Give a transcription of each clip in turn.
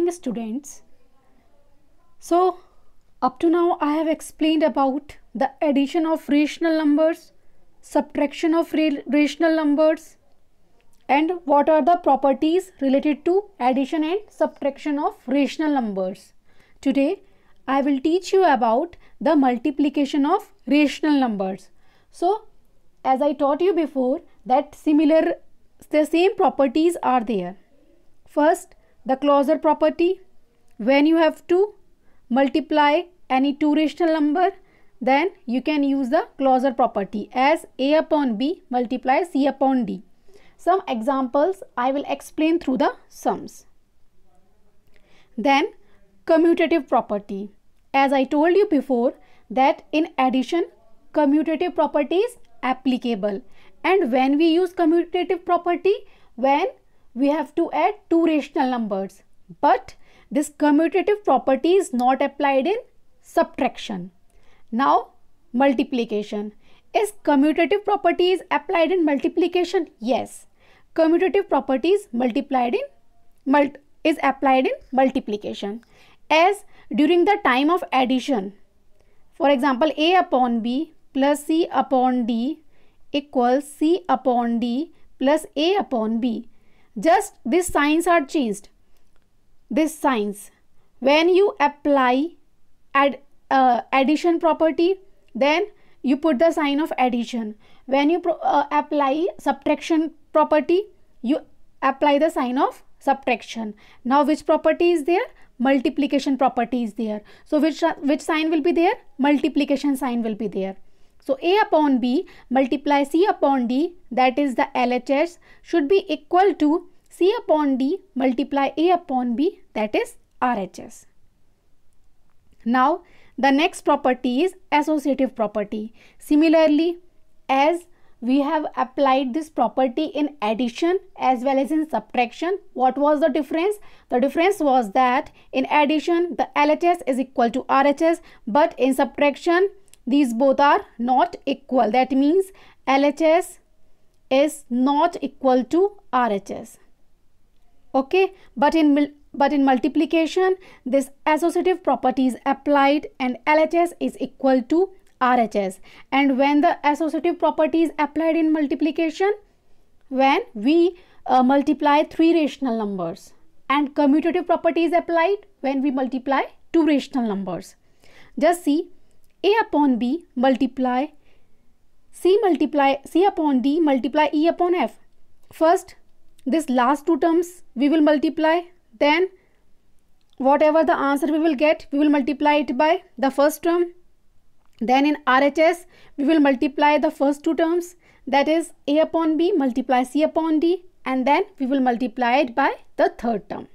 morning students so up to now I have explained about the addition of rational numbers subtraction of rational numbers and what are the properties related to addition and subtraction of rational numbers today I will teach you about the multiplication of rational numbers so as I taught you before that similar the same properties are there first the closure property when you have to multiply any two rational number then you can use the closure property as a upon b multiplied c upon d some examples i will explain through the sums then commutative property as i told you before that in addition commutative property is applicable and when we use commutative property when we have to add two rational numbers. But this commutative property is not applied in subtraction. Now multiplication. Is commutative property is applied in multiplication? Yes. Commutative property is multiplied in mult is applied in multiplication. As during the time of addition, for example, A upon B plus C upon D equals C upon D plus A upon B just these signs are changed these signs when you apply add uh, addition property then you put the sign of addition when you uh, apply subtraction property you apply the sign of subtraction now which property is there multiplication property is there so which which sign will be there multiplication sign will be there so a upon b multiply c upon d that is the lhs should be equal to C upon D multiply A upon B that is RHS. Now the next property is associative property. Similarly as we have applied this property in addition as well as in subtraction. What was the difference? The difference was that in addition the LHS is equal to RHS but in subtraction these both are not equal. That means LHS is not equal to RHS okay but in but in multiplication this associative property is applied and LHS is equal to RHS and when the associative property is applied in multiplication when we uh, multiply three rational numbers and commutative property is applied when we multiply two rational numbers just see a upon b multiply c multiply c upon d multiply e upon f first this last two terms we will multiply then whatever the answer we will get we will multiply it by the first term then in RHS we will multiply the first two terms that is A upon B multiply C upon D and then we will multiply it by the third term.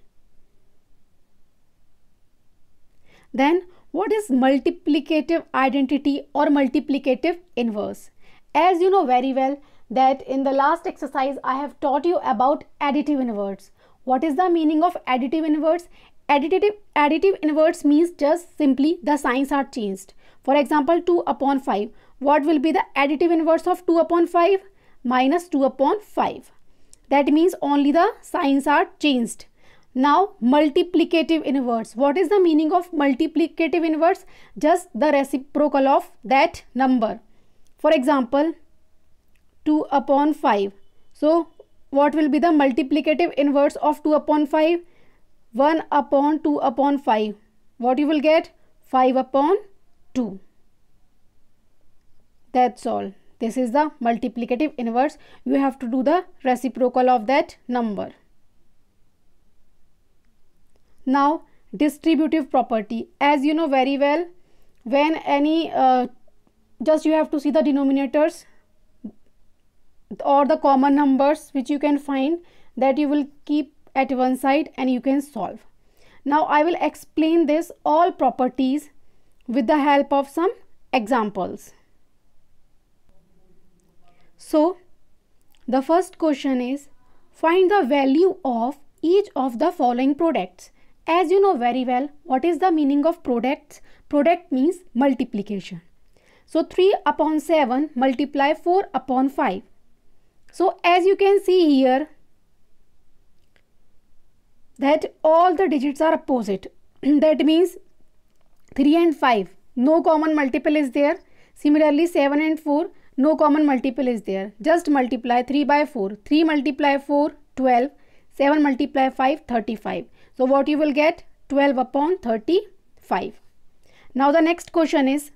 Then what is multiplicative identity or multiplicative inverse? As you know very well that in the last exercise I have taught you about additive inverts. What is the meaning of additive inverts? Additive, additive inverts means just simply the signs are changed. For example, 2 upon 5. What will be the additive inverse of 2 upon 5? Minus 2 upon 5. That means only the signs are changed. Now, multiplicative inverse. What is the meaning of multiplicative inverse? Just the reciprocal of that number. For example, 2 upon 5. So what will be the multiplicative inverse of 2 upon 5? 1 upon 2 upon 5. What you will get? 5 upon 2. That's all. This is the multiplicative inverse. You have to do the reciprocal of that number. Now, distributive property. As you know very well, when any, uh, just you have to see the denominators or the common numbers which you can find that you will keep at one side and you can solve. Now I will explain this all properties with the help of some examples. So the first question is find the value of each of the following products. As you know very well what is the meaning of products? Product means multiplication. So 3 upon 7 multiply 4 upon 5 so as you can see here that all the digits are opposite. that means 3 and 5 no common multiple is there. Similarly 7 and 4 no common multiple is there. Just multiply 3 by 4. 3 multiply 4 12. 7 multiply 5 35. So what you will get 12 upon 35. Now the next question is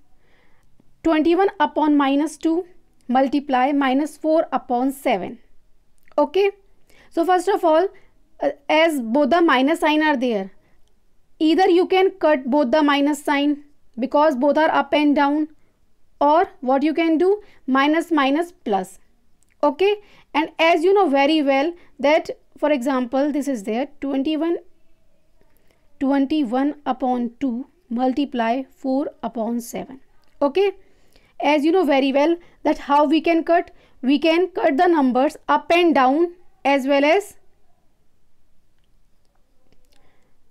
21 upon minus 2 multiply minus 4 upon 7 okay so first of all uh, as both the minus sign are there either you can cut both the minus sign because both are up and down or what you can do minus minus plus okay and as you know very well that for example this is there 21 21 upon 2 multiply 4 upon 7 okay as you know very well that how we can cut we can cut the numbers up and down as well as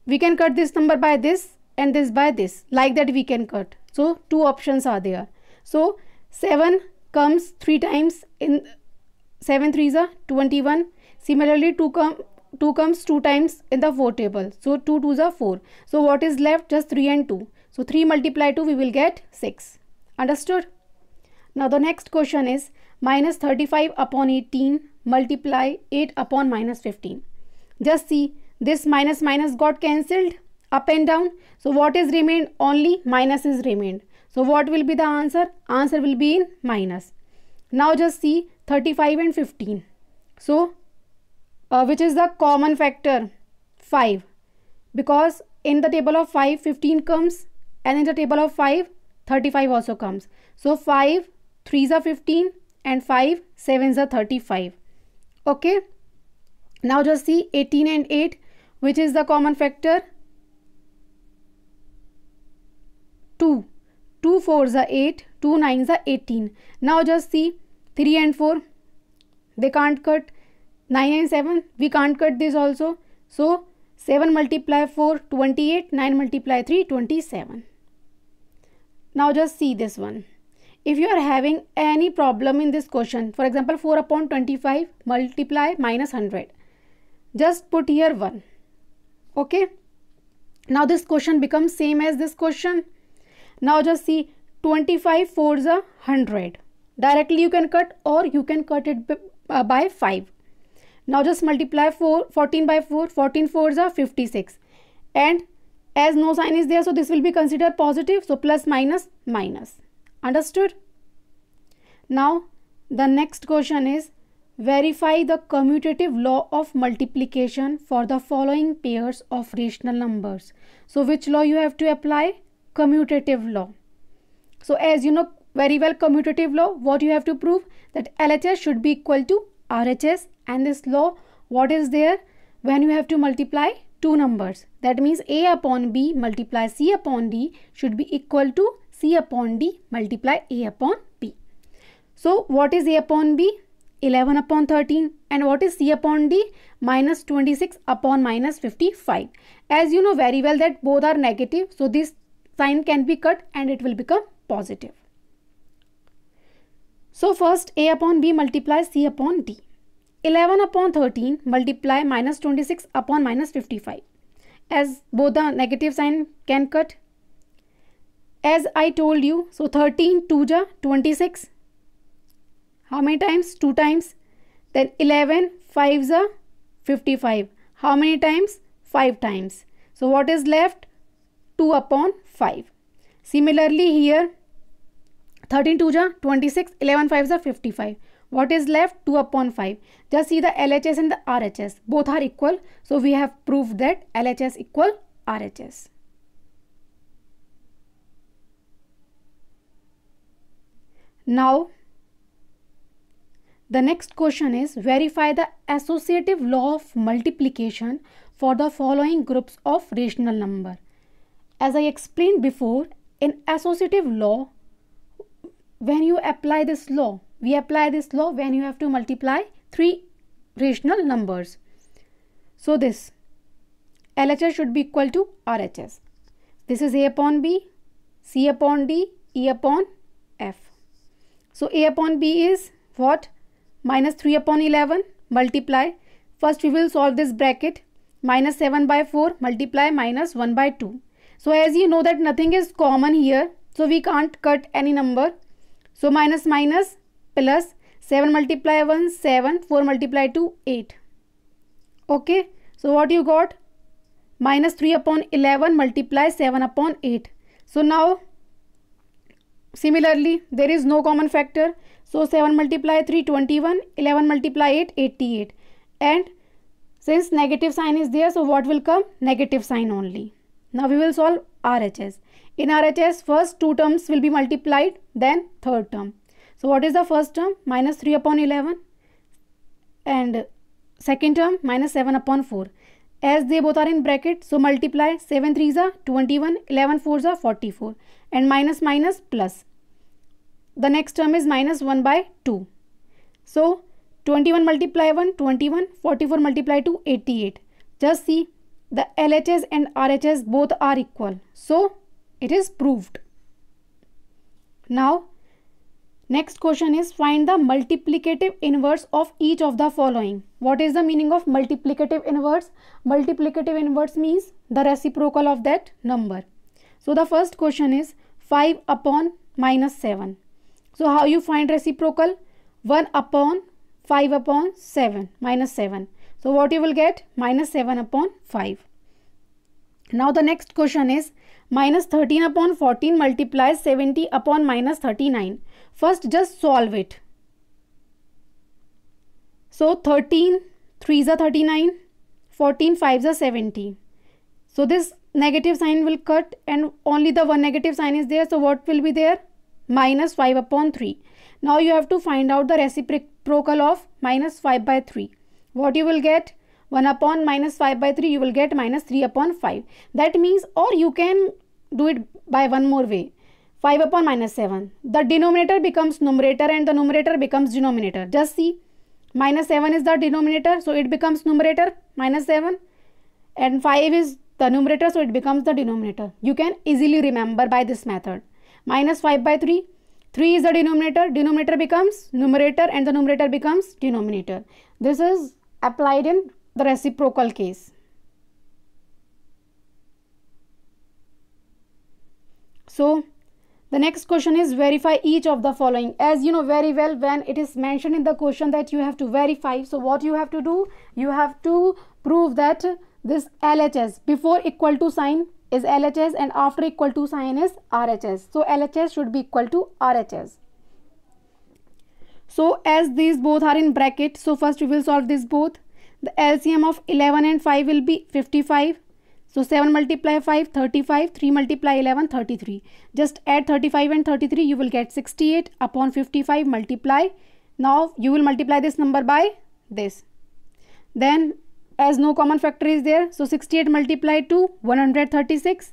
we can cut this number by this and this by this like that we can cut so two options are there so 7 comes 3 times in 7 3 is a 21 similarly 2 come 2 comes 2 times in the 4 table so 2 2 is a 4 so what is left just 3 and 2 so 3 multiplied 2 we will get 6 understood now the next question is minus 35 upon 18 multiply 8 upon minus 15. Just see this minus minus got cancelled up and down. So what is remained? Only minus is remained. So what will be the answer? Answer will be in minus. Now just see 35 and 15. So uh, which is the common factor? 5. Because in the table of 5, 15 comes and in the table of 5, 35 also comes. So 5 3s are 15 and 5 7s are 35 okay now just see 18 and 8 which is the common factor 2 2 4s are 8 2 9s are 18 now just see 3 and 4 they can't cut 9 and 7 we can't cut this also so 7 multiply 4 28 9 multiply 3 27 now just see this one if you are having any problem in this question, for example, 4 upon 25 multiply minus 100, just put here 1. Okay. Now this question becomes same as this question. Now just see 25 is a 100. Directly you can cut or you can cut it uh, by 5. Now just multiply 4, 14 by 4, 14 is are 56. And as no sign is there, so this will be considered positive. So plus minus minus. Understood? Now, the next question is verify the commutative law of multiplication for the following pairs of rational numbers. So, which law you have to apply? Commutative law. So, as you know very well commutative law, what you have to prove? That LHS should be equal to RHS and this law, what is there? When you have to multiply two numbers. That means A upon B multiply C upon D should be equal to C upon D multiply A upon B. So what is A upon B? 11 upon 13 and what is C upon D? Minus 26 upon minus 55. As you know very well that both are negative. So this sign can be cut and it will become positive. So first A upon B multiply C upon D. 11 upon 13 multiply minus 26 upon minus 55. As both the negative sign can cut as I told you, so 13, 2 ja, 26. How many times? 2 times. Then 11, 5 ja, 55. How many times? 5 times. So what is left? 2 upon 5. Similarly here, 13, 2 ja, 26, 11, 5 ja, 55. What is left? 2 upon 5. Just see the LHS and the RHS. Both are equal. So we have proved that LHS equal RHS. Now, the next question is verify the associative law of multiplication for the following groups of rational number. As I explained before, in associative law, when you apply this law, we apply this law when you have to multiply three rational numbers. So this LHS should be equal to RHS. This is A upon B, C upon D, E upon F. So A upon B is what? Minus 3 upon 11 multiply. First we will solve this bracket. Minus 7 by 4 multiply minus 1 by 2. So as you know that nothing is common here. So we can't cut any number. So minus minus plus 7 multiply 1 7 4 multiply 2 8. Okay. So what you got? Minus 3 upon 11 multiply 7 upon 8. So now Similarly, there is no common factor. So 7 multiply 3, 21, 11 multiply 8, 88. And since negative sign is there, so what will come? Negative sign only. Now we will solve RHS. In RHS, first two terms will be multiplied, then third term. So what is the first term? Minus 3 upon 11 and second term minus 7 upon 4. As they both are in bracket, so multiply 7 3s are 21, 11 4s are 44 and minus minus plus. The next term is minus 1 by 2. So 21 multiply 1, 21, 44 multiply 2, 88. Just see the LHS and RHS both are equal. So it is proved. Now next question is find the multiplicative inverse of each of the following. What is the meaning of multiplicative inverse? Multiplicative inverse means the reciprocal of that number. So the first question is 5 upon minus 7. So how you find reciprocal? 1 upon 5 upon 7 minus 7. So what you will get? Minus 7 upon 5. Now the next question is minus 13 upon 14 multiplies 70 upon minus 39. First just solve it. So 13, 3s are 39, 14, 5s are 70. So this negative sign will cut and only the one negative sign is there. So what will be there? Minus 5 upon 3. Now you have to find out the reciprocal of minus 5 by 3. What you will get? 1 upon minus 5 by 3 you will get minus 3 upon 5. That means or you can do it by one more way. 5 upon minus 7. The denominator becomes numerator and the numerator becomes denominator. Just see. Minus 7 is the denominator so it becomes numerator minus 7 and 5 is the numerator so it becomes the denominator. You can easily remember by this method. Minus 5 by 3, 3 is the denominator, denominator becomes numerator and the numerator becomes denominator. This is applied in the reciprocal case. So, the next question is verify each of the following. As you know very well when it is mentioned in the question that you have to verify. So, what you have to do? You have to prove that this LHS before equal to sign is LHS and after equal to sign is RHS. So LHS should be equal to RHS. So as these both are in bracket, so first we will solve this both. The LCM of 11 and 5 will be 55. So 7 multiply 5, 35, 3 multiply 11, 33. Just add 35 and 33, you will get 68 upon 55 multiply. Now you will multiply this number by this. Then as no common factor is there so 68 multiplied to 136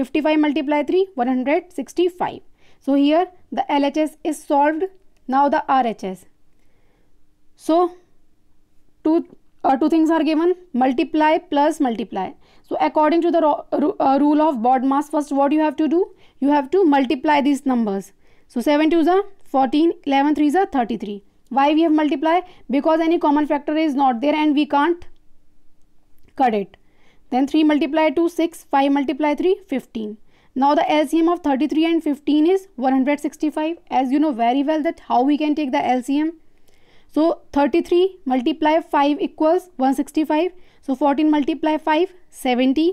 55 multiplied 3 165 so here the LHS is solved now the RHS so two uh, two things are given multiply plus multiply so according to the uh, rule of board mass first what you have to do you have to multiply these numbers so 7 is a 14 11 is a 33 why we have multiply because any common factor is not there and we can't cut it. Then 3 multiply 2, 6, 5 multiply 3, 15. Now the LCM of 33 and 15 is 165. As you know very well that how we can take the LCM. So 33 multiply 5 equals 165. So 14 multiply 5, 70.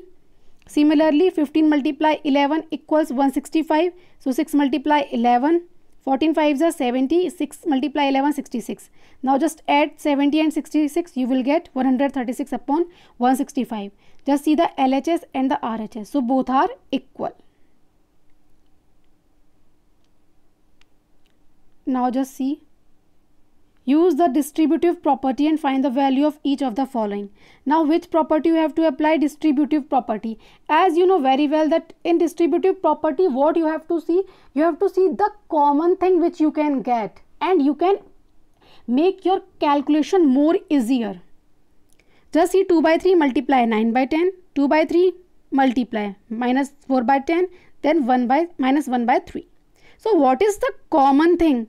Similarly 15 multiply 11 equals 165. So 6 multiply 11 14 fives are 70, 6 multiply 11, 66. Now just add 70 and 66, you will get 136 upon 165. Just see the LHS and the RHS. So both are equal. Now just see Use the distributive property and find the value of each of the following. Now which property you have to apply? Distributive property. As you know very well that in distributive property what you have to see? You have to see the common thing which you can get and you can make your calculation more easier. Just see 2 by 3 multiply 9 by 10, 2 by 3 multiply minus 4 by 10, then 1 by minus 1 by 3. So what is the common thing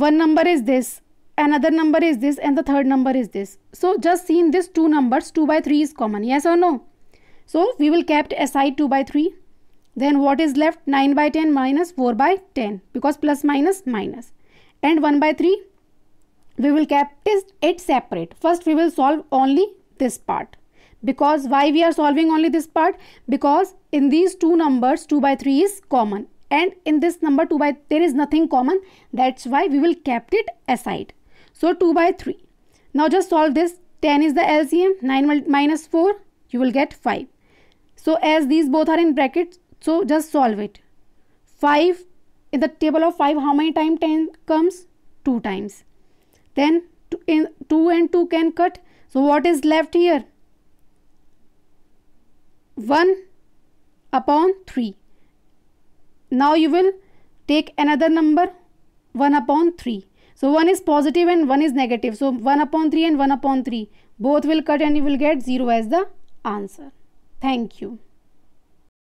one number is this another number is this and the third number is this so just seen this two numbers 2 by 3 is common yes or no so we will kept aside 2 by 3 then what is left 9 by 10 minus 4 by 10 because plus minus minus and 1 by 3 we will kept it separate first we will solve only this part because why we are solving only this part because in these two numbers 2 by 3 is common and in this number 2 by there is nothing common that's why we will kept it aside so 2 by 3 now just solve this 10 is the LCM 9 minus 4 you will get 5 so as these both are in brackets so just solve it 5 in the table of 5 how many times 10 comes 2 times then two, in, 2 and 2 can cut so what is left here 1 upon 3 now you will take another number 1 upon 3. So 1 is positive and 1 is negative. So 1 upon 3 and 1 upon 3 both will cut and you will get 0 as the answer. Thank you.